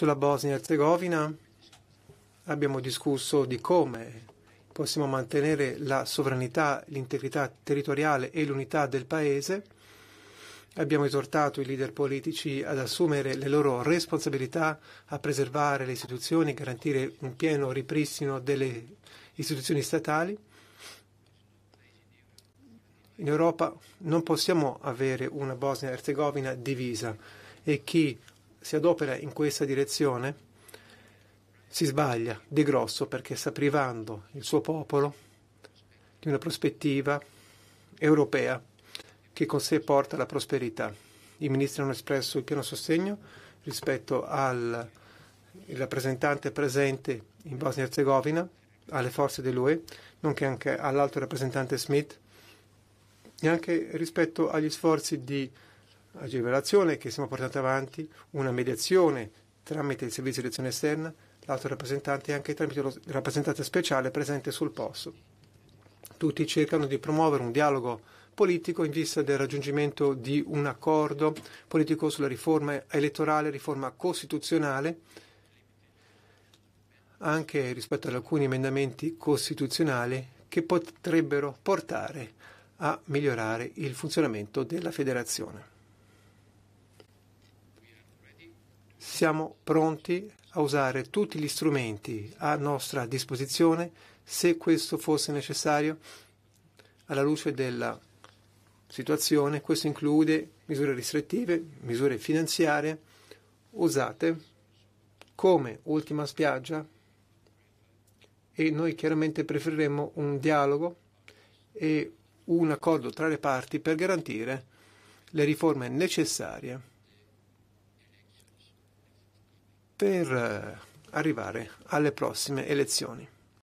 Sulla Bosnia-Herzegovina abbiamo discusso di come possiamo mantenere la sovranità, l'integrità territoriale e l'unità del Paese. Abbiamo esortato i leader politici ad assumere le loro responsabilità, a preservare le istituzioni, e garantire un pieno ripristino delle istituzioni statali. In Europa non possiamo avere una Bosnia-Herzegovina divisa e chi si adopera in questa direzione si sbaglia di grosso perché sta privando il suo popolo di una prospettiva europea che con sé porta la prosperità. I ministri hanno espresso il pieno sostegno rispetto al rappresentante presente in Bosnia e Herzegovina, alle forze dell'UE, nonché anche all'alto rappresentante Smith, e anche rispetto agli sforzi di agevolazione che stiamo portando avanti, una mediazione tramite il servizio di azione esterna, l'altro rappresentante e anche tramite il rappresentante speciale presente sul posto. Tutti cercano di promuovere un dialogo politico in vista del raggiungimento di un accordo politico sulla riforma elettorale, riforma costituzionale, anche rispetto ad alcuni emendamenti costituzionali che potrebbero portare a migliorare il funzionamento della federazione. siamo pronti a usare tutti gli strumenti a nostra disposizione se questo fosse necessario alla luce della situazione. Questo include misure restrittive, misure finanziarie usate come ultima spiaggia e noi chiaramente preferiremmo un dialogo e un accordo tra le parti per garantire le riforme necessarie per eh, arrivare alle prossime elezioni.